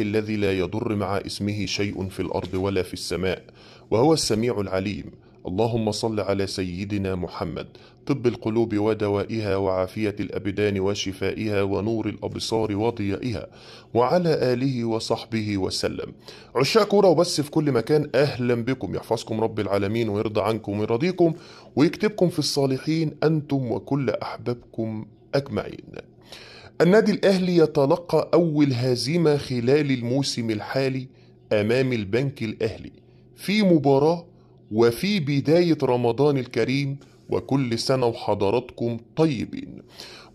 الذي لا يضر مع اسمه شيء في الأرض ولا في السماء وهو السميع العليم اللهم صل على سيدنا محمد طب القلوب ودوائها وعافية الأبدان وشفائها ونور الأبصار وضيائها وعلى آله وصحبه وسلم عشاق كورة وبس في كل مكان أهلا بكم يحفظكم رب العالمين ويرضى عنكم ويرضيكم ويكتبكم في الصالحين أنتم وكل أحبابكم أجمعين النادي الأهلي يتلقى أول هزيمة خلال الموسم الحالي أمام البنك الأهلي في مباراة وفي بداية رمضان الكريم وكل سنة وحضراتكم طيبين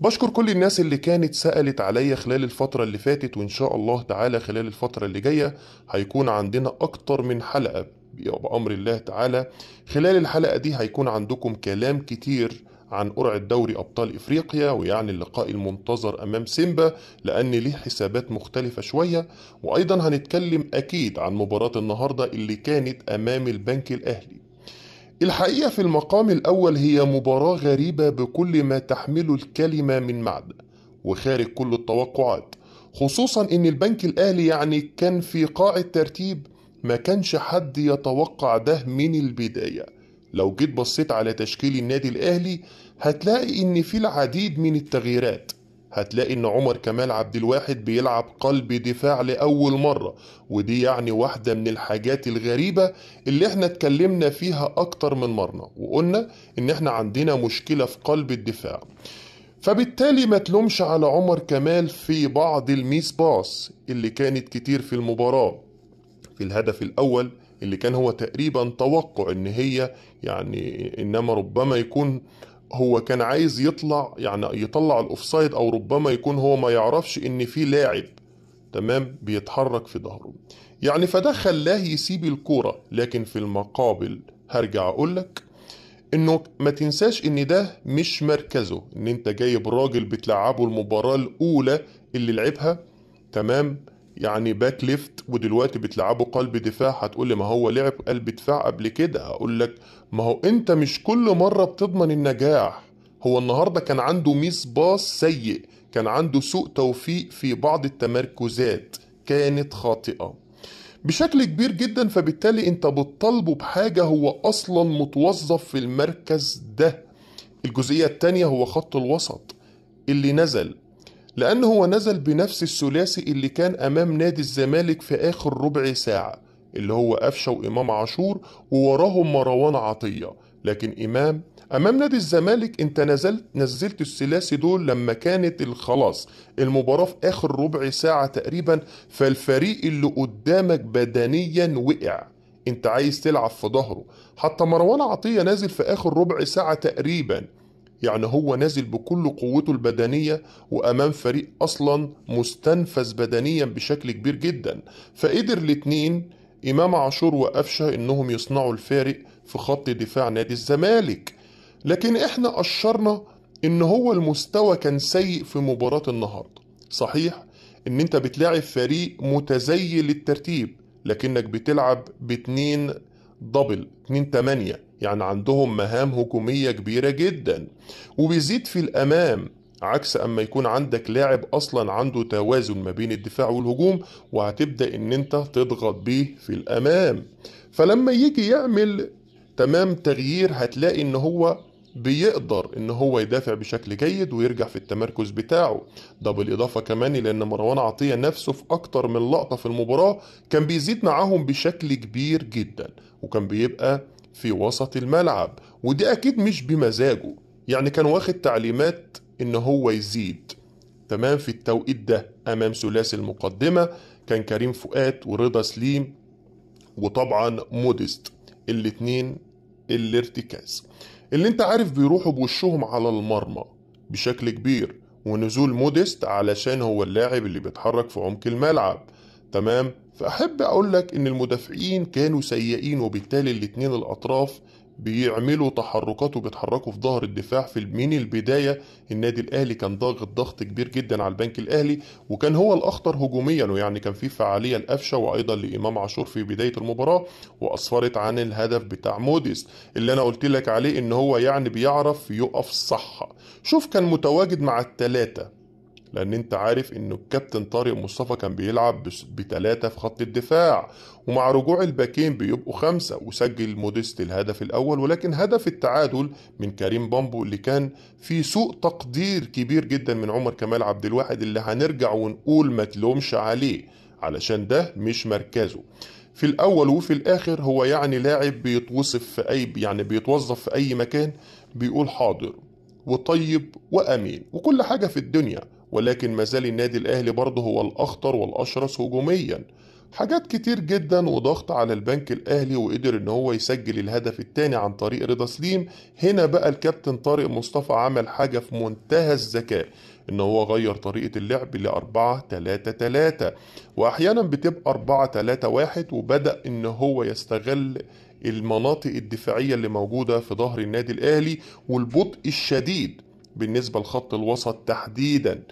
بشكر كل الناس اللي كانت سألت عليا خلال الفترة اللي فاتت وإن شاء الله تعالى خلال الفترة اللي جاية هيكون عندنا أكتر من حلقة بأمر الله تعالى خلال الحلقة دي هيكون عندكم كلام كتير عن قرعة دوري أبطال إفريقيا ويعني اللقاء المنتظر أمام سيمبا لأن ليه حسابات مختلفة شوية وأيضا هنتكلم أكيد عن مباراة النهاردة اللي كانت أمام البنك الأهلي الحقيقة في المقام الأول هي مباراة غريبة بكل ما تحمله الكلمة من معنى وخارج كل التوقعات خصوصا ان البنك الاهلي يعني كان في قاع الترتيب ما كانش حد يتوقع ده من البداية لو جيت بصيت على تشكيل النادي الأهلي هتلاقي إن في العديد من التغييرات هتلاقي ان عمر كمال عبد الواحد بيلعب قلب دفاع لاول مره ودي يعني واحده من الحاجات الغريبه اللي احنا اتكلمنا فيها اكتر من مره وقلنا ان احنا عندنا مشكله في قلب الدفاع فبالتالي ما تلومش على عمر كمال في بعض الميس باص اللي كانت كتير في المباراه في الهدف الاول اللي كان هو تقريبا توقع ان هي يعني انما ربما يكون هو كان عايز يطلع يعني يطلع الاوفسايد او ربما يكون هو ما يعرفش ان في لاعب تمام بيتحرك في ظهره يعني فده خلاه يسيب الكوره لكن في المقابل هرجع اقول لك انه ما تنساش ان ده مش مركزه ان انت جايب راجل بتلعبه المباراه الاولى اللي لعبها تمام يعني باك ليفت ودلوقتي بتلعبه قلب دفاع هتقول لي ما هو لعب قلب دفاع قبل كده هقول لك ما هو انت مش كل مره بتضمن النجاح هو النهارده كان عنده ميس باص سيء كان عنده سوء توفيق في بعض التمركزات كانت خاطئه بشكل كبير جدا فبالتالي انت بتطالبه بحاجه هو اصلا متوظف في المركز ده الجزئيه الثانيه هو خط الوسط اللي نزل لأنه هو نزل بنفس الثلاثي اللي كان أمام نادي الزمالك في آخر ربع ساعة اللي هو قفشة وإمام عاشور ووراهم مروان عطية لكن إمام أمام نادي الزمالك أنت نزلت نزلت الثلاثي دول لما كانت خلاص المباراة في آخر ربع ساعة تقريبا فالفريق اللي قدامك بدنيا وقع أنت عايز تلعب في ظهره حتى مروان عطية نازل في آخر ربع ساعة تقريبا يعني هو نازل بكل قوته البدنية وأمام فريق أصلا مستنفذ بدنيا بشكل كبير جدا فقدر الاتنين إمام عاشور وقفشة إنهم يصنعوا الفارق في خط دفاع نادي الزمالك لكن إحنا أشرنا إن هو المستوى كان سيء في مباراة النهاردة صحيح إن أنت بتلاعب فريق متزيل الترتيب لكنك بتلعب باتنين دبل اتنين تمانية يعني عندهم مهام هجومية كبيرة جدا وبيزيد في الأمام عكس اما يكون عندك لاعب اصلا عنده توازن ما بين الدفاع والهجوم وهتبدا ان انت تضغط بيه في الامام فلما يجي يعمل تمام تغيير هتلاقي ان هو بيقدر ان هو يدافع بشكل جيد ويرجع في التمركز بتاعه ده بالاضافه كمان لان مروان عطيه نفسه في اكتر من لقطه في المباراه كان بيزيد معاهم بشكل كبير جدا وكان بيبقى في وسط الملعب ودي أكيد مش بمزاجه يعني كان واخد تعليمات إن هو يزيد تمام في التوقيت ده أمام ثلاثي المقدمة كان كريم فؤاد ورضا سليم وطبعا موديست الاتنين الارتكاز اللي انت عارف بيروحوا بوشهم على المرمى بشكل كبير ونزول موديست علشان هو اللاعب اللي بيتحرك في عمق الملعب تمام فأحب أقول لك إن المدافعين كانوا سيئين وبالتالي الاتنين الأطراف بيعملوا تحركات وبيتحركوا في ظهر الدفاع في من البدايه النادي الاهلي كان ضاغط ضغط كبير جدا على البنك الاهلي وكان هو الاخطر هجوميا ويعني كان في فعاليه لقفشه وايضا لامام عاشور في بدايه المباراه واسفرت عن الهدف بتاع موديس اللي انا قلت لك عليه ان هو يعني بيعرف يقف صح شوف كان متواجد مع الثلاثه لان انت عارف ان الكابتن طارق مصطفى كان بيلعب بثلاثه في خط الدفاع ومع رجوع الباكين بيبقوا خمسه وسجل موديست الهدف الاول ولكن هدف التعادل من كريم بامبو اللي كان في سوء تقدير كبير جدا من عمر كمال عبد الواحد اللي هنرجع ونقول ما تلومش عليه علشان ده مش مركزه في الاول وفي الاخر هو يعني لاعب بيتوصف في اي يعني بيتوظف في اي مكان بيقول حاضر وطيب وامين وكل حاجه في الدنيا ولكن مازال النادي الأهلي برضه هو الأخطر والأشرس هجوميا حاجات كتير جدا وضغط على البنك الأهلي وقدر إن هو يسجل الهدف الثاني عن طريق رضا سليم هنا بقى الكابتن طارق مصطفى عمل حاجة في منتهى الذكاء ان هو غير طريقة اللعب ل 4 3 3 واحيانا بتبقى 4 3 1 وبدأ ان هو يستغل المناطق الدفاعية اللي موجودة في ظهر النادي الاهلي والبطء الشديد بالنسبه لخط الوسط تحديدا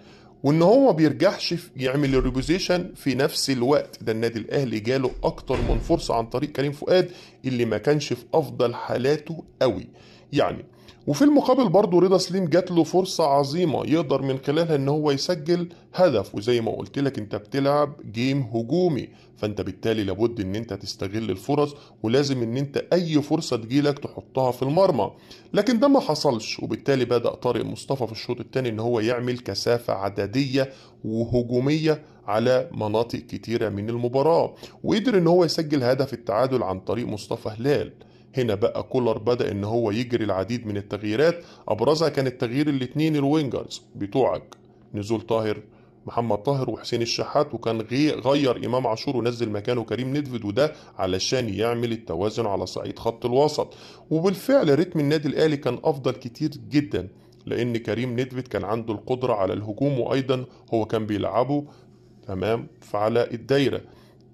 وان هو بيرجعش يعمل الريبوزيشن في نفس الوقت ده النادي الاهلي جاله اكتر من فرصه عن طريق كريم فؤاد اللي ما كانش في افضل حالاته قوي يعني وفي المقابل برضه رضا سليم جات له فرصة عظيمة يقدر من خلالها ان هو يسجل هدف وزي ما قلت لك انت بتلعب جيم هجومي فانت بالتالي لابد ان انت تستغل الفرص ولازم ان انت اي فرصة تجيلك تحطها في المرمى لكن ده ما حصلش وبالتالي بدأ طارق مصطفى في الشوط الثاني ان هو يعمل كثافة عددية وهجومية على مناطق كتيرة من المباراة وقدر ان هو يسجل هدف التعادل عن طريق مصطفى هلال هنا بقى كولر بدا ان هو يجري العديد من التغييرات ابرزها كان التغيير الاثنين الوينجرز بتوعك نزول طاهر محمد طاهر وحسين الشحات وكان غير امام عاشور ونزل مكانه كريم ندفد وده علشان يعمل التوازن على صعيد خط الوسط وبالفعل رتم النادي الاهلي كان افضل كتير جدا لان كريم ندفد كان عنده القدره على الهجوم وايضا هو كان بيلعبه تمام فعلى الدايره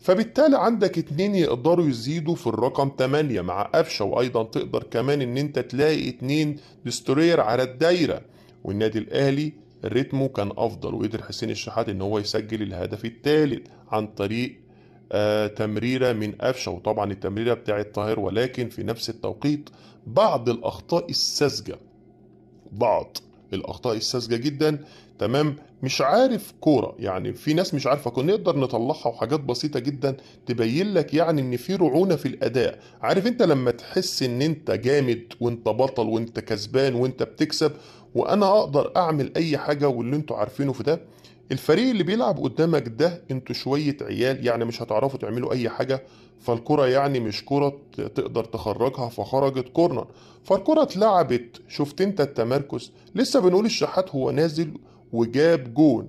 فبالتالي عندك اتنين يقدروا يزيدوا في الرقم 8 مع قفشه وايضا تقدر كمان ان انت تلاقي اتنين دستورير على الدايره والنادي الاهلي رتمه كان افضل وقدر حسين الشحات ان هو يسجل الهدف الثالث عن طريق آه تمريرة من قفشة وطبعا التمريرة بتاعت طاهر ولكن في نفس التوقيت بعض الأخطاء الساذجة بعض الاخطاء الساذجه جدا تمام مش عارف كوره يعني في ناس مش عارفه كنا نقدر نطلعها وحاجات بسيطه جدا تبين لك يعني ان في رعونه في الاداء عارف انت لما تحس ان انت جامد وانت بطل وانت كسبان وانت بتكسب وانا اقدر اعمل اي حاجه واللي انتوا عارفينه في ده الفريق اللي بيلعب قدامك ده انتوا شويه عيال يعني مش هتعرفوا تعملوا اي حاجه فالكره يعني مش كره تقدر تخرجها فخرجت كورنر فالكره اتلعبت شفت انت التمركز لسه بنقول الشحات هو نازل وجاب جون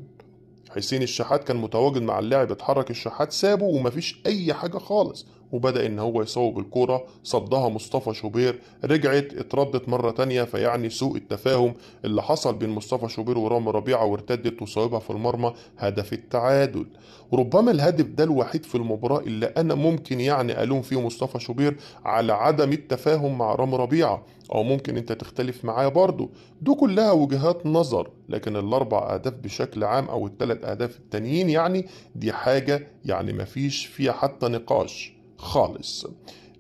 حسين الشحات كان متواجد مع اللاعب اتحرك الشحات سابه ومفيش اي حاجه خالص وبدأ إن هو يصوب الكورة صدها مصطفى شوبير رجعت اتردت مرة تانية فيعني سوء التفاهم اللي حصل بين مصطفى شوبير ورامي ربيعة وارتدت وصوبها في المرمى هدف التعادل وربما الهدف ده الوحيد في المباراة اللي أنا ممكن يعني ألوم فيه مصطفى شوبير على عدم التفاهم مع رامي ربيعة أو ممكن أنت تختلف معايا برضه دي كلها وجهات نظر لكن الأربع أهداف بشكل عام أو الثلاث أهداف التانيين يعني دي حاجة يعني مفيش فيها حتى نقاش خالص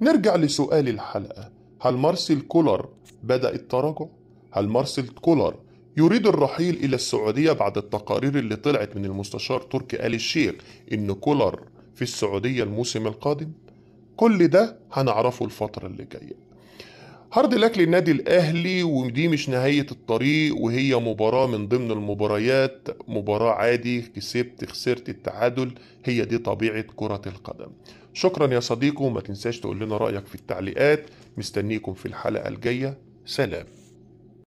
نرجع لسؤال الحلقة هل مارسيل كولر بدأ التراجع؟ هل مارسيل كولر يريد الرحيل إلى السعودية بعد التقارير اللي طلعت من المستشار تركي آل الشيخ إن كولر في السعودية الموسم القادم؟ كل ده هنعرفه الفترة اللي جاية هارد لك للنادي الأهلي ودي مش نهاية الطريق وهي مباراة من ضمن المباريات مباراة عادي كسبت خسرت التعادل هي دي طبيعة كرة القدم شكرا يا صديقي وما تنساش تقول لنا رأيك في التعليقات مستنيكم في الحلقة الجاية سلام